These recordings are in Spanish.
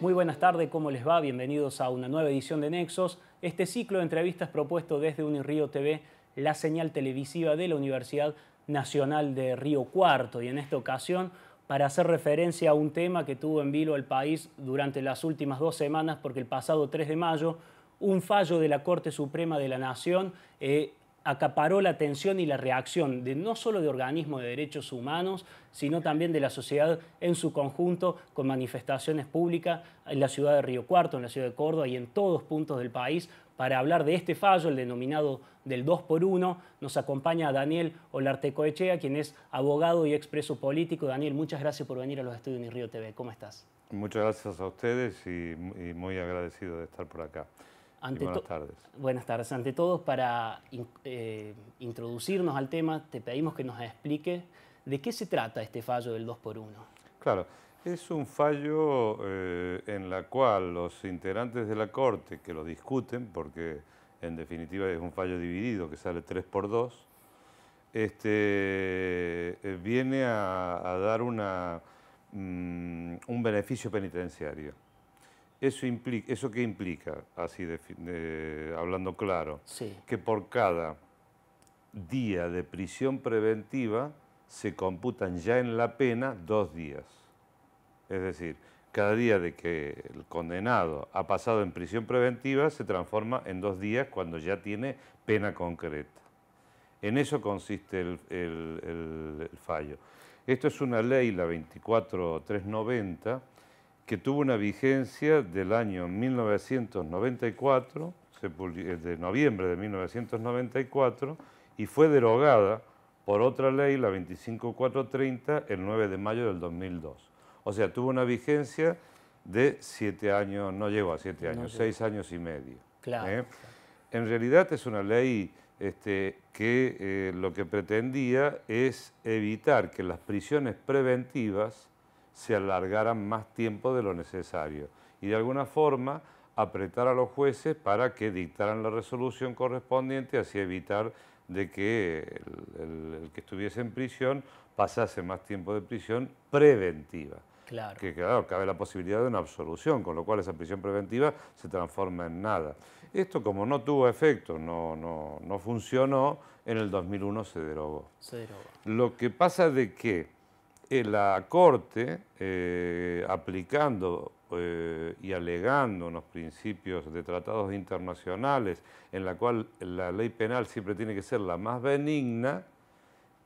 Muy buenas tardes, ¿cómo les va? Bienvenidos a una nueva edición de Nexos. Este ciclo de entrevistas propuesto desde Unirío TV, la señal televisiva de la Universidad Nacional de Río Cuarto. Y en esta ocasión para hacer referencia a un tema que tuvo en vilo el país durante las últimas dos semanas, porque el pasado 3 de mayo un fallo de la Corte Suprema de la Nación eh, acaparó la atención y la reacción de no solo de organismos de derechos humanos, sino también de la sociedad en su conjunto, con manifestaciones públicas en la ciudad de Río Cuarto, en la ciudad de Córdoba y en todos puntos del país, para hablar de este fallo, el denominado del 2 por 1. Nos acompaña Daniel Olartecoechea, quien es abogado y expreso político. Daniel, muchas gracias por venir a los estudios de Río TV. ¿Cómo estás? Muchas gracias a ustedes y muy agradecido de estar por acá buenas tardes. Buenas tardes. Ante todos para eh, introducirnos al tema, te pedimos que nos explique de qué se trata este fallo del 2 por 1 Claro, es un fallo eh, en la cual los integrantes de la Corte, que lo discuten, porque en definitiva es un fallo dividido que sale 3 por 2 este, eh, viene a, dar mm, un beneficio penitenciario eso, implica, ¿Eso qué implica, así hablando claro? Que por cada día de prisión preventiva se computan ya en la pena dos días. Es decir, cada día de que el condenado ha pasado en prisión preventiva se transforma en dos días cuando ya tiene pena concreta. En eso consiste el fallo. Esto es una ley, la 24390, que tuvo una vigencia del año 1994, eh, de noviembre de 1994, y fue derogada por otra ley, la 25430, el 9 de mayo del 2002. O sea, tuvo una vigencia de siete años, no llegó a siete años, seis años y medio. ¿eh? Claro. En realidad es una ley este, que eh, lo que pretendía es evitar que las prisiones preventivas se alargaran más tiempo de lo necesario y de alguna forma apretar a los jueces para que dictaran la resolución correspondiente, así evitar de que el, que estuviese en prisión pasase más tiempo de prisión preventiva. Claro. Que claro, cabe la posibilidad de una absolución, con lo cual esa prisión preventiva se transforma en nada. Esto como no tuvo efecto, no, no, no funcionó, en el 2001 se derogó. Se derogó. Lo que pasa de que la Corte, eh, aplicando eh, y alegando unos principios de tratados internacionales en la cual la ley penal siempre tiene que ser la más benigna,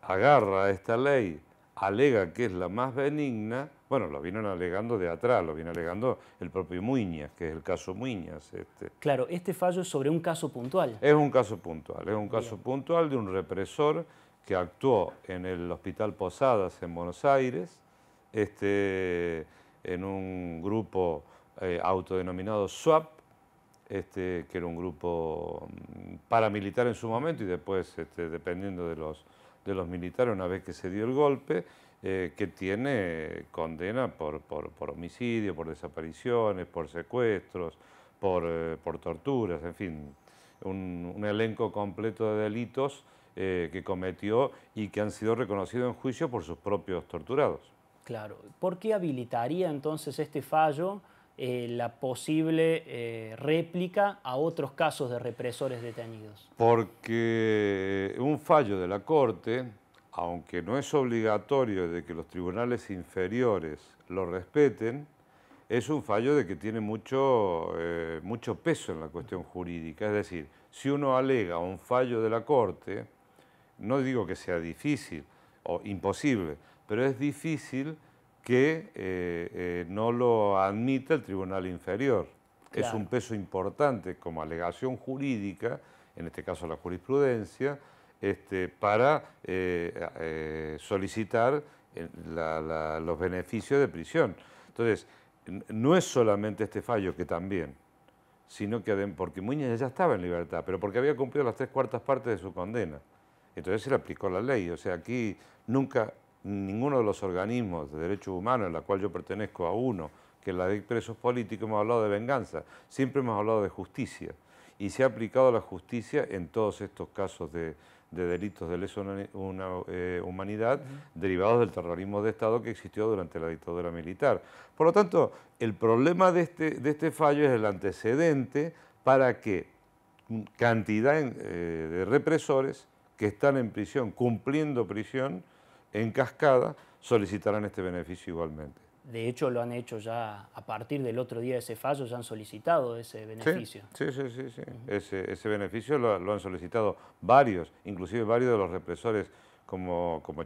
agarra esta ley, alega que es la más benigna, bueno, lo vienen alegando de atrás, lo viene alegando el propio Muñas, que es el caso Muñas. Este. Claro, este fallo es sobre un caso puntual. Es un caso puntual, es un caso puntual de un represor que actuó en el Hospital Posadas en Buenos Aires, este, en un grupo eh, autodenominado SWAP, este, que era un grupo mm, paramilitar en su momento y después, este, dependiendo de los, militares, una vez que se dio el golpe, eh, que tiene condena por, homicidio, por desapariciones, por secuestros, por, eh, torturas, en fin, un elenco completo de delitos eh, que cometió y que han sido reconocidos en juicio por sus propios torturados. Claro. ¿Por qué habilitaría entonces este fallo eh, la posible eh, réplica a otros casos de represores detenidos? Porque un fallo de la Corte, aunque no es obligatorio de que los tribunales inferiores lo respeten, es un fallo de que tiene mucho, mucho peso en la cuestión jurídica. Es decir, si uno alega un fallo de la Corte, no digo que sea difícil o imposible, pero es difícil que eh, eh, no lo admita el Tribunal Inferior. Es un peso importante como alegación jurídica, en este caso la jurisprudencia, este, para eh, solicitar los beneficios de prisión. Entonces, no es solamente este fallo que también, sino que porque Muñez ya estaba en libertad, pero porque había cumplido las tres cuartas partes de su condena. Entonces se le aplicó la ley. O sea, aquí nunca ninguno de los organismos de derechos humanos, en la cual yo pertenezco a uno, que es la de presos políticos, hemos hablado de venganza. Siempre hemos hablado de justicia. Y se ha aplicado la justicia en todos estos casos de, delitos de lesa una, eh, humanidad derivados del terrorismo de Estado que existió durante la dictadura militar. Por lo tanto, el problema de este, este fallo es el antecedente para que cantidad eh, de represores que están en prisión, cumpliendo prisión en cascada, solicitarán este beneficio igualmente. De hecho, lo han hecho ya a partir del otro día de ese fallo, ya han solicitado ese beneficio. Sí, sí, sí, sí. ese, beneficio lo, han solicitado varios, inclusive varios de los represores como, como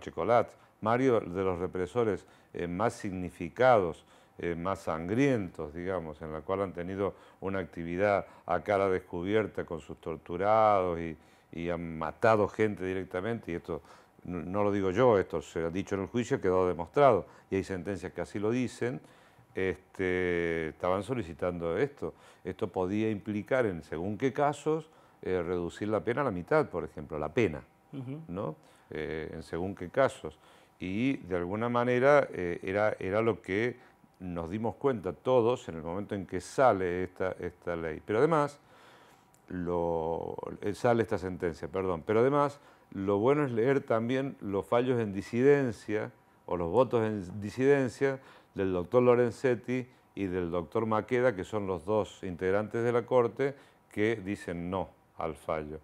varios de los represores eh, más significados, eh, más sangrientos, digamos, en la cual han tenido una actividad a cara descubierta con sus torturados y, y han matado gente directamente, y esto no, lo digo yo, esto se ha dicho en el juicio, quedó demostrado, y hay sentencias que así lo dicen, este, estaban solicitando esto. Esto podía implicar, en según qué casos, eh, reducir la pena a la mitad, por ejemplo, la pena, ¿no? Eh, en según qué casos. Y de alguna manera eh, era, era lo que nos dimos cuenta todos en el momento en que sale esta, esta ley. Pero además, lo, eh, sale esta sentencia, perdón. Pero además, lo bueno es leer también los fallos en disidencia o los votos en disidencia del doctor Lorenzetti y del doctor Maqueda, que son los dos integrantes de la Corte, que dicen no al fallo,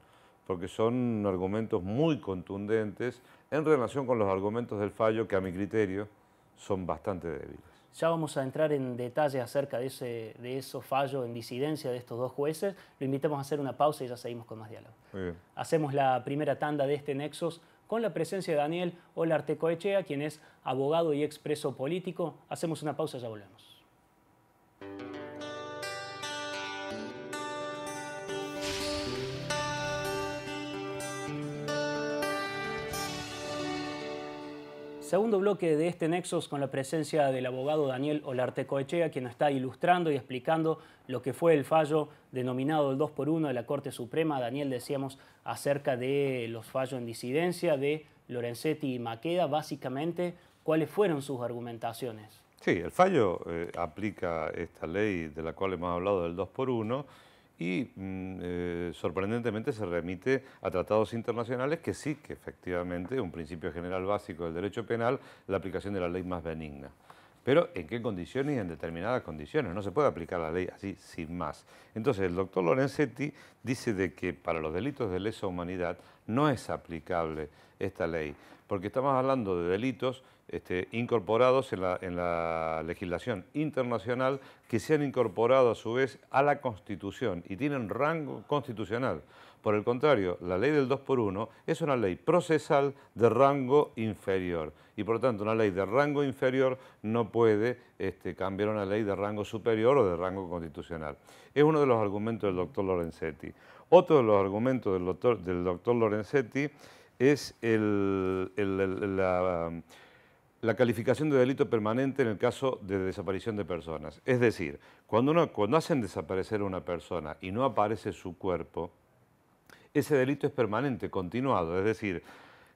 porque son argumentos muy contundentes en relación con los argumentos del fallo que a mi criterio son bastante débiles. Ya vamos a entrar en detalle acerca de, ese, de fallo en disidencia de estos dos jueces. Lo invitamos a hacer una pausa y ya seguimos con más diálogo. Hacemos la primera tanda de este Nexos con la presencia de Daniel Olartecoechea, quien es abogado y expreso político. Hacemos una pausa y ya volvemos. segundo bloque de este Nexos con la presencia del abogado Daniel Coechea, quien está ilustrando y explicando lo que fue el fallo denominado el 2 por 1 de la Corte Suprema. Daniel, decíamos acerca de los fallos en disidencia de Lorenzetti y Maqueda, básicamente, ¿cuáles fueron sus argumentaciones? Sí, el fallo eh, aplica esta ley de la cual hemos hablado del 2 por 1 y mm, eh, sorprendentemente se remite a tratados internacionales que sí que efectivamente, un principio general básico del derecho penal, la aplicación de la ley más benigna. Pero en qué condiciones y en determinadas condiciones. No se puede aplicar la ley así sin más. Entonces el doctor Lorenzetti dice de que para los delitos de lesa humanidad no es aplicable esta ley, porque estamos hablando de delitos este, incorporados en la, legislación internacional que se han incorporado a su vez a la Constitución y tienen rango constitucional. Por el contrario, la ley del 2 por 1 es una ley procesal de rango inferior y por lo tanto una ley de rango inferior no puede este, cambiar una ley de rango superior o de rango constitucional. Es uno de los argumentos del doctor Lorenzetti. Otro de los argumentos del doctor, del doctor Lorenzetti es el, la calificación de delito permanente en el caso de desaparición de personas. Es decir, cuando, uno, cuando hacen desaparecer a una persona y no aparece su cuerpo, ese delito es permanente, continuado. Es decir,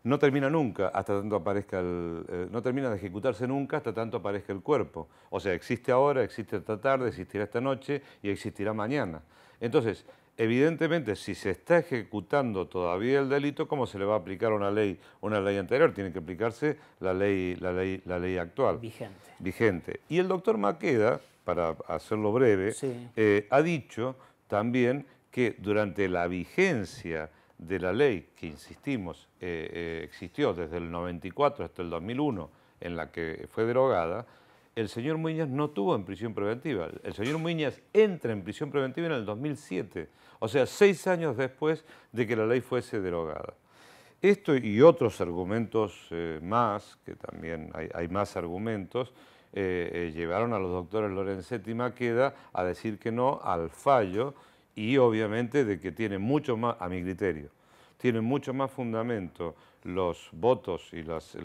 no termina nunca hasta tanto aparezca el, eh, no termina de ejecutarse nunca hasta tanto aparezca el cuerpo. O sea, existe ahora, existe esta tarde, existirá esta noche y existirá mañana. Entonces, evidentemente, si se está ejecutando todavía el delito, ¿cómo se le va a aplicar una ley, una ley anterior? Tiene que aplicarse la ley, la ley, la ley actual. Vigente. Vigente. Y el doctor Maqueda, para hacerlo breve, eh, ha dicho también que durante la vigencia de la ley, que insistimos, eh, eh, existió desde el 94 hasta el 2001, en la que fue derogada, el señor Muñoz no tuvo en prisión preventiva. El señor Muñoz entra en prisión preventiva en el 2007, o sea, seis años después de que la ley fuese derogada. Esto y otros argumentos eh, más, que también hay, más argumentos, eh, eh, llevaron a los doctores Lorenzetti y Maqueda a decir que no al fallo y obviamente de que tiene mucho más, a mi criterio, tiene mucho más fundamento los votos y los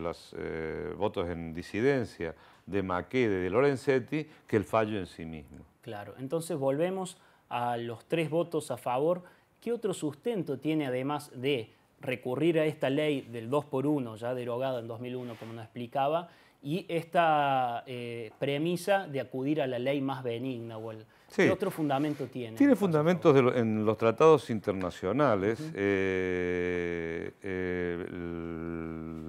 votos en disidencia de Maquede, de Lorenzetti, que el fallo en sí mismo. Claro, entonces volvemos a los tres votos a favor. ¿Qué otro sustento tiene además de recurrir a esta ley del 2 por 1, ya derogada en 2001, como nos explicaba, y esta eh, premisa de acudir a la ley más benigna? O ¿Qué otro fundamento tiene? Tiene este fundamentos en los tratados internacionales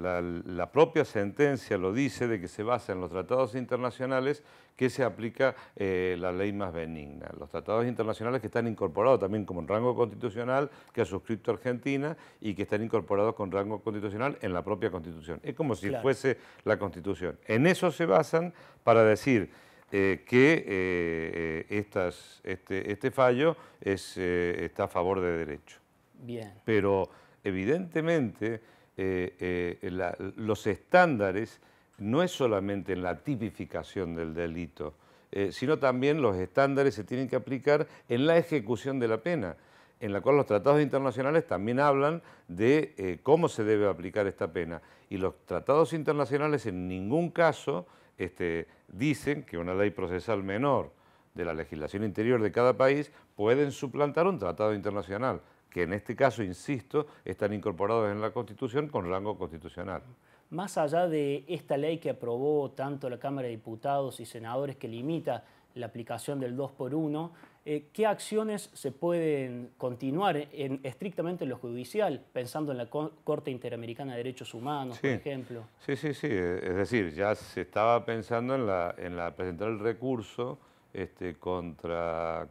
la, propia sentencia lo dice, de que se basa en los tratados internacionales que se aplica eh, la ley más benigna. Los tratados internacionales que están incorporados también como rango constitucional que ha suscrito Argentina y que están incorporados con rango constitucional en la propia Constitución. Es como si fuese la Constitución. En eso se basan para decir... Eh, que eh, este, este, fallo es, está a favor de derecho. Bien. Pero evidentemente eh, eh, los estándares no es solamente en la tipificación del delito, eh, sino también los estándares se tienen que aplicar en la ejecución de la pena, en la cual los tratados internacionales también hablan de cómo se debe aplicar esta pena. Y los tratados internacionales en ningún caso este, dicen que una ley procesal menor de la legislación interior de cada país pueden suplantar un tratado internacional que en este caso, insisto, están incorporados en la Constitución con rango constitucional. Más allá de esta ley que aprobó tanto la Cámara de Diputados y Senadores que limita la aplicación del 2 por 1, eh, ¿qué acciones se pueden continuar en, estrictamente en lo judicial, pensando en la Corte Interamericana de Derechos Humanos, por ejemplo? Sí, sí, sí. Eh, es decir, ya se estaba pensando en, la, presentar el recurso este, contra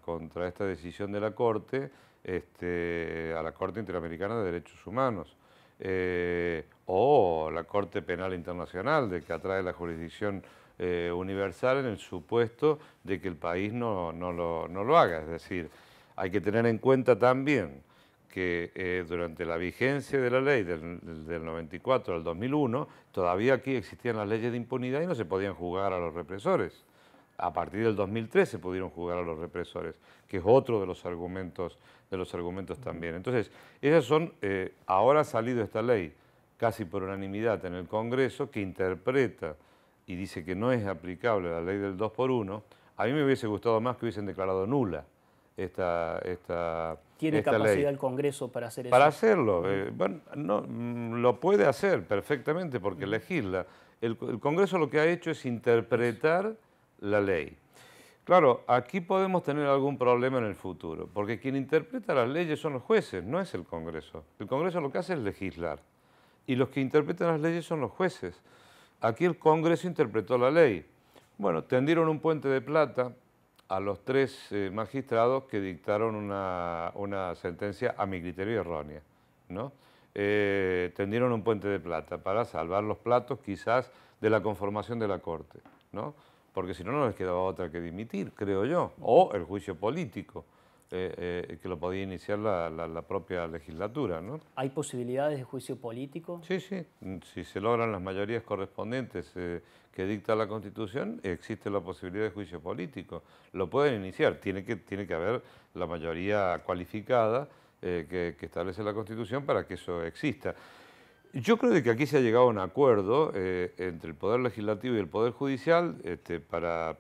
esta decisión de la Corte este, a la Corte Interamericana de Derechos Humanos eh, o la Corte Penal Internacional, de que atrae la jurisdicción eh, universal en el supuesto de que el país no, lo, haga. Es decir, hay que tener en cuenta también que eh, durante la vigencia de la ley del, del 94 al 2001, todavía aquí existían las leyes de impunidad y no se podían juzgar a los represores a partir del 2013 pudieron jugar a los represores, que es otro de los argumentos, de los argumentos también. Entonces, esas son, eh, ahora ha salido esta ley casi por unanimidad en el Congreso, que interpreta y dice que no es aplicable la ley del 2 por 1 a mí me hubiese gustado más que hubiesen declarado nula esta, esta, ¿Tiene capacidad el Congreso para hacer eso? Para hacerlo. Eh, bueno, no, mm, lo puede hacer perfectamente porque legisla. el, Congreso lo que ha hecho es interpretar la ley. Claro, aquí podemos tener algún problema en el futuro, porque quien interpreta las leyes son los jueces, no es el Congreso. El Congreso lo que hace es legislar, y los que interpretan las leyes son los jueces. Aquí el Congreso interpretó la ley. Bueno, tendieron un puente de plata a los tres eh, magistrados que dictaron una, sentencia, a mi criterio, errónea. ¿no? Eh, tendieron un puente de plata para salvar los platos quizás de la conformación de la Corte. ¿no? porque si no, no les quedaba otra que dimitir, creo yo, o el juicio político. Eh, eh, que lo podía iniciar la, propia legislatura. ¿no? ¿Hay posibilidades de juicio político? Sí, sí. Mm, si se logran las mayorías correspondientes eh, que dicta la Constitución, existe la posibilidad de juicio político. Lo pueden iniciar, tiene que, tiene que haber la mayoría cualificada que establece la Constitución para que eso exista. Yo creo que aquí se ha llegado a un acuerdo eh, entre el Poder Legislativo y el Poder Judicial este, para,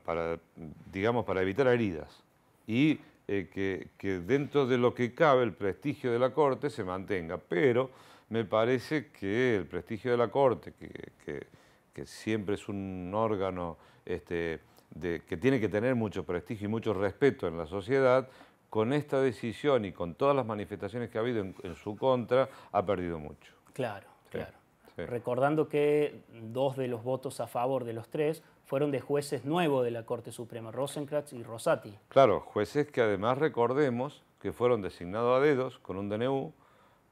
digamos, para evitar heridas y eh, que, dentro de lo que cabe el prestigio de la Corte se mantenga. Pero me parece que el prestigio de la Corte, que, siempre es un órgano este, que tiene que tener mucho prestigio y mucho respeto en la sociedad, con esta decisión y con todas las manifestaciones que ha habido en su contra, ha perdido mucho. Claro. Recordando que dos de los votos a favor de los tres fueron de jueces nuevos de la Corte Suprema, Rosencratz y Rosati. Claro, jueces que además recordemos que fueron designados a dedos con un DNU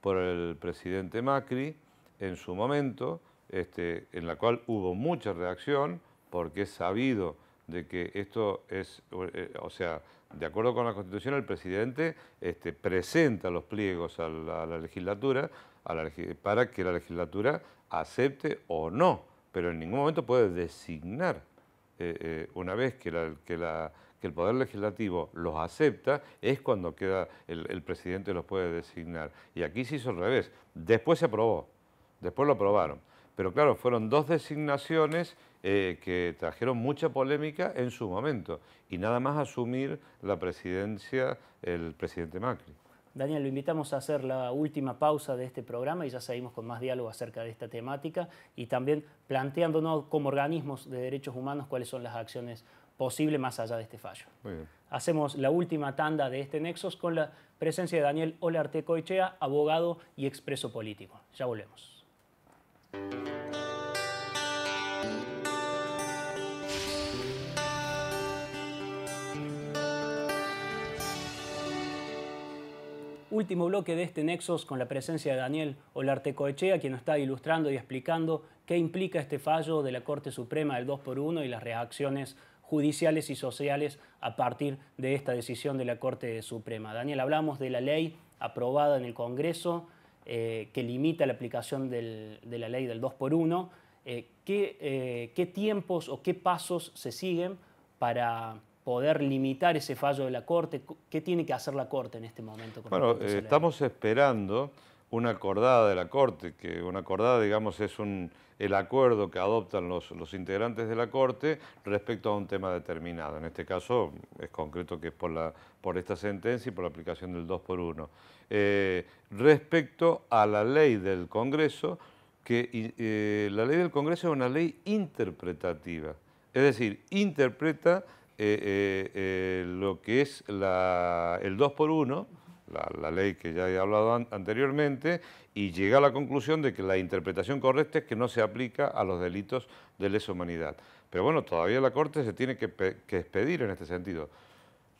por el presidente Macri en su momento, este, en la cual hubo mucha reacción, porque es sabido de que esto es, eh, o sea, de acuerdo con la Constitución, el presidente este, presenta los pliegos a la, legislatura para que la legislatura acepte o no, pero en ningún momento puede designar. Eh, eh, una vez que, el Poder Legislativo los acepta, es cuando queda el, presidente los puede designar. Y aquí se hizo al revés. Después se aprobó, después lo aprobaron. Pero claro, fueron dos designaciones eh, que trajeron mucha polémica en su momento y nada más asumir la presidencia el presidente Macri. Daniel, lo invitamos a hacer la última pausa de este programa y ya seguimos con más diálogo acerca de esta temática y también planteándonos como organismos de derechos humanos cuáles son las acciones posibles más allá de este fallo. Hacemos la última tanda de este Nexos con la presencia de Daniel Coichea, abogado y expreso político. Ya volvemos. último bloque de este Nexos con la presencia de Daniel Coechea, quien nos está ilustrando y explicando qué implica este fallo de la Corte Suprema del 2x1 y las reacciones judiciales y sociales a partir de esta decisión de la Corte Suprema. Daniel, hablamos de la ley aprobada en el Congreso eh, que limita la aplicación de la ley del 2x1. Eh, eh, ¿Qué tiempos o qué pasos se siguen para poder limitar ese fallo de la Corte? ¿Qué tiene que hacer la Corte en este momento? bueno, eh, estamos esperando una acordada de la Corte, que una acordada, digamos, es un, el acuerdo que adoptan los, integrantes de la Corte respecto a un tema determinado. En este caso, es concreto que es por, la, por esta sentencia y por la aplicación del 2 por 1. Eh, respecto a la ley del Congreso, que eh, la ley del Congreso es una ley interpretativa, es decir, interpreta eh, eh, eh, lo que es el 2 por 1 la, ley que ya he hablado anteriormente, y llega a la conclusión de que la interpretación correcta es que no se aplica a los delitos de lesa humanidad. Pero bueno, todavía la Corte se tiene que, expedir en este sentido.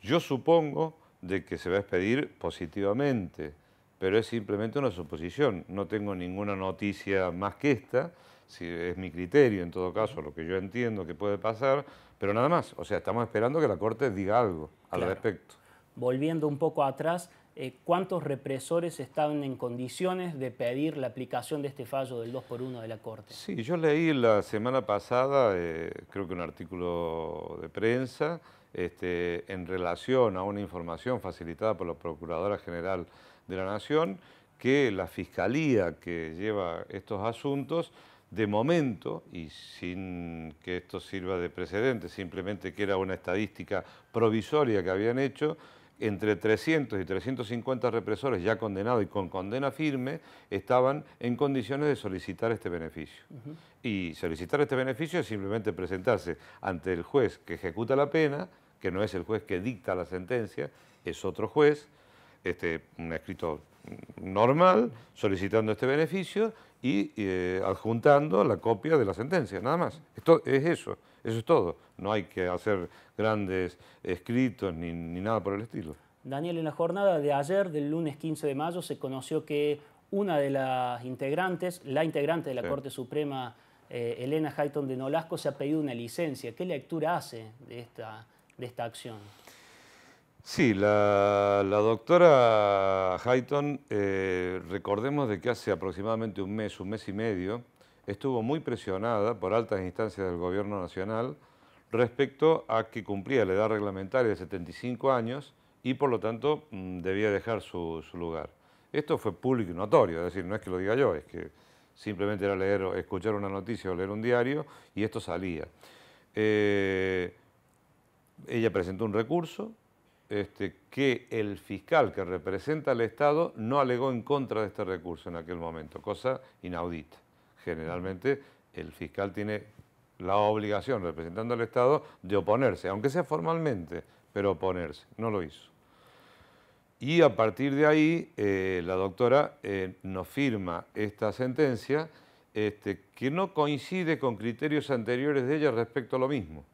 Yo supongo de que se va a expedir positivamente, pero es simplemente una suposición. No tengo ninguna noticia más que esta, si es mi criterio en todo caso, lo que yo entiendo que puede pasar, pero nada más, o sea, estamos esperando que la Corte diga algo al respecto. Volviendo un poco atrás, eh, ¿cuántos represores estaban en condiciones de pedir la aplicación de este fallo del 2 por 1 de la Corte? Sí, yo leí la semana pasada, eh, creo que un artículo de prensa, este, en relación a una información facilitada por la Procuradora General de la Nación, que la Fiscalía que lleva estos asuntos de momento, y sin que esto sirva de precedente, simplemente que era una estadística provisoria que habían hecho, entre 300 y 350 represores ya condenados y con condena firme estaban en condiciones de solicitar este beneficio. Y solicitar este beneficio es simplemente presentarse ante el juez que ejecuta la pena, que no es el juez que dicta la sentencia, es otro juez, este, un escritor normal solicitando este beneficio y eh, adjuntando la copia de la sentencia, nada más. Esto es eso, eso es todo. No hay que hacer grandes escritos ni, nada por el estilo. Daniel, en la jornada de ayer, del lunes 15 de mayo, se conoció que una de las integrantes, la integrante de la Corte Suprema, eh, Elena Hayton de Nolasco, se ha pedido una licencia. ¿Qué lectura hace de esta, de esta acción? Sí, la, doctora Hayton, eh, recordemos de que hace aproximadamente un mes, un mes y medio, estuvo muy presionada por altas instancias del Gobierno Nacional respecto a que cumplía la edad reglamentaria de 75 años y por lo tanto mm, debía dejar su, lugar. Esto fue público y notorio, es decir, no es que lo diga yo, es que simplemente era leer, escuchar una noticia o leer un diario y esto salía. Eh, ella presentó un recurso, este, que el fiscal que representa al Estado no alegó en contra de este recurso en aquel momento, cosa inaudita. Generalmente el fiscal tiene la obligación, representando al Estado, de oponerse, aunque sea formalmente, pero oponerse. No lo hizo. Y a partir de ahí, eh, la doctora eh, nos firma esta sentencia este, que no coincide con criterios anteriores de ella respecto a lo mismo.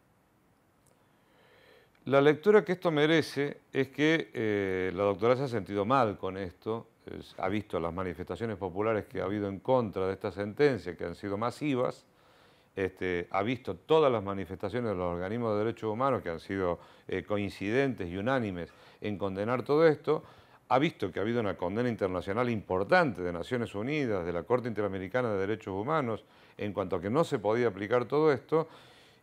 La lectura que esto merece es que eh, la doctora se ha sentido mal con esto, ha visto las manifestaciones populares que ha habido en contra de esta sentencia, que han sido masivas, este, ha visto todas las manifestaciones de los organismos de derechos humanos que han sido eh, coincidentes y unánimes en condenar todo esto, ha visto que ha habido una condena internacional importante de Naciones Unidas, de la Corte Interamericana de Derechos Humanos, en cuanto a que no se podía aplicar todo esto,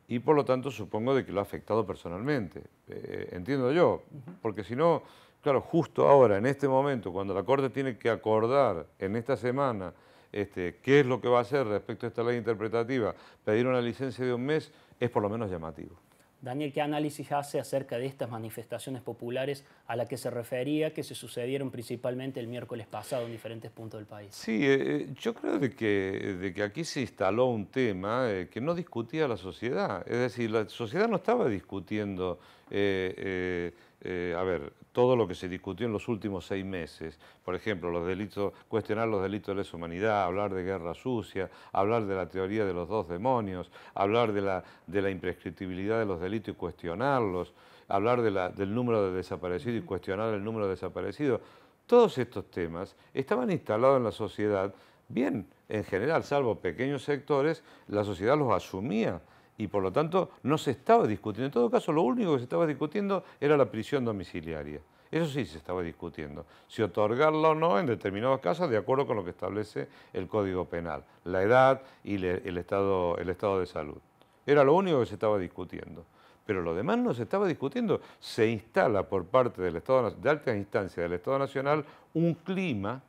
y por lo tanto supongo de que lo ha afectado personalmente, eh, entiendo yo, porque si no, claro, justo ahora, en este momento, cuando la Corte tiene que acordar en esta semana este, qué es lo que va a hacer respecto a esta ley interpretativa, pedir una licencia de un mes es por lo menos llamativo. Daniel, ¿qué análisis hace acerca de estas manifestaciones populares a la que se refería, que se sucedieron principalmente el miércoles pasado en diferentes puntos del país. Sí, eh, eh, yo creo de que, de que aquí se instaló un tema eh, que no discutía la sociedad. Es decir, la sociedad no estaba discutiendo, a ver, todo lo que se discutió en los últimos seis meses. Por ejemplo, los delitos, cuestionar los delitos de lesa humanidad, hablar de guerra sucia, hablar de la teoría de los dos demonios, hablar de la, de la imprescriptibilidad de los delitos y cuestionarlos, hablar del número de desaparecidos y cuestionar el número de desaparecidos. Todos estos temas estaban instalados en la sociedad, bien, en general, salvo pequeños sectores, la sociedad los asumía y por lo tanto no se estaba discutiendo. En todo caso, lo único que se estaba discutiendo era la prisión domiciliaria. Eso sí se estaba discutiendo, si otorgarla o no en determinados casos de acuerdo con lo que establece el Código Penal, la edad y el estado de salud. Era lo único que se estaba discutiendo. Pero lo demás no se estaba discutiendo. Se instala por parte del Estado, de alta instancia del Estado Nacional un clima,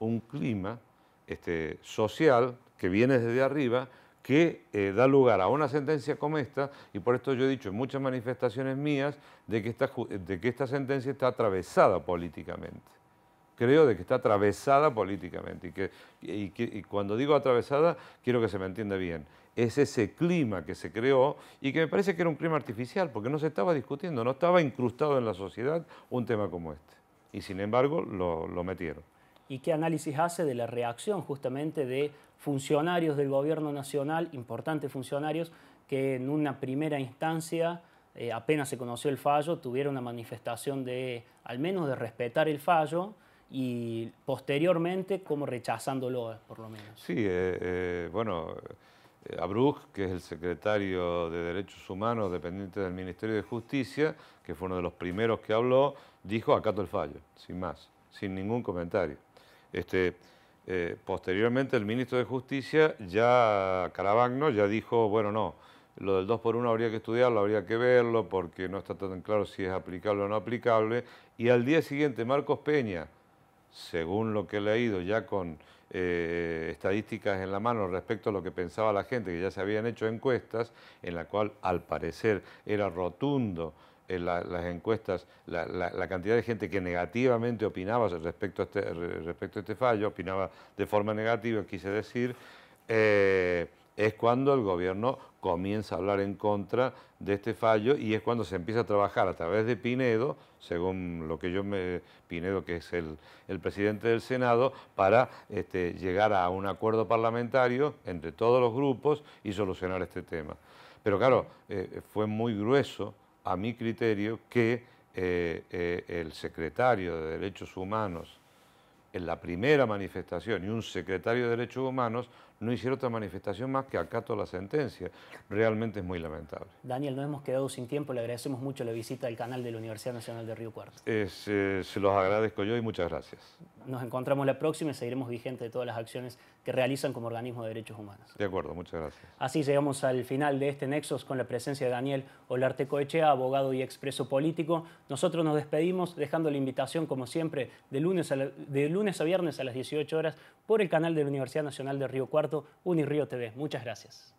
un clima este, social que viene desde arriba que eh, da lugar a una sentencia como esta, y por esto yo he dicho en muchas manifestaciones mías de que esta, de que esta sentencia está atravesada políticamente. Creo de que está atravesada políticamente, y, que, y cuando digo atravesada quiero que se me entienda bien es ese clima que se creó y que me parece que era un clima artificial, porque no se estaba discutiendo, no estaba incrustado en la sociedad un tema como este. Y sin embargo lo, metieron. ¿Y qué análisis hace de la reacción justamente de funcionarios del gobierno nacional, importantes funcionarios, que en una primera instancia, eh, apenas se conoció el fallo, tuvieron una manifestación de, al menos de respetar el fallo, y posteriormente como rechazándolo, por lo menos. Sí, eh, eh, bueno, eh, Abruj, que es el secretario de Derechos Humanos dependiente del Ministerio de Justicia, que fue uno de los primeros que habló, dijo acato el fallo, sin más, sin ningún comentario. Este, eh, posteriormente el ministro de Justicia, ya Carabagno, ya dijo, bueno, no, lo del 2 por 1 habría que estudiarlo, habría que verlo, porque no está tan claro si es aplicable o no aplicable. Y al día siguiente Marcos Peña, según lo que he leído, ya con eh, estadísticas en la mano respecto a lo que pensaba la gente, que ya se habían hecho encuestas, en la cual al parecer era rotundo en eh, las encuestas, la, cantidad de gente que negativamente opinaba respecto a este, respecto a este fallo, opinaba de forma negativa, quise decir, eh, es cuando el gobierno comienza a hablar en contra de este fallo y es cuando se empieza a trabajar a través de Pinedo, según lo que yo me... Pinedo, que es el, presidente del Senado, para este, llegar a un acuerdo parlamentario entre todos los grupos y solucionar este tema. Pero claro, eh, fue muy grueso, a mi criterio, que eh, eh, el secretario de Derechos Humanos en la primera manifestación y un secretario de Derechos Humanos no hiciera otra manifestación más que acato la sentencia. Realmente es muy lamentable. Daniel, nos hemos quedado sin tiempo. Le agradecemos mucho la visita al canal de la Universidad Nacional de Río Cuarto. Eh, se los agradezco yo y muchas gracias. Nos encontramos la próxima y seguiremos vigentes de todas las acciones que realizan como organismo de derechos humanos. De acuerdo, muchas gracias. Así llegamos al final de este Nexos con la presencia de Daniel Olarte Coechea, abogado y expreso político. Nosotros nos despedimos dejando la invitación, como siempre, de lunes de lunes a viernes a las 18 horas por el canal de la Universidad Nacional de Río Cuarto Pardo, Unirío TV. Muchas gracias.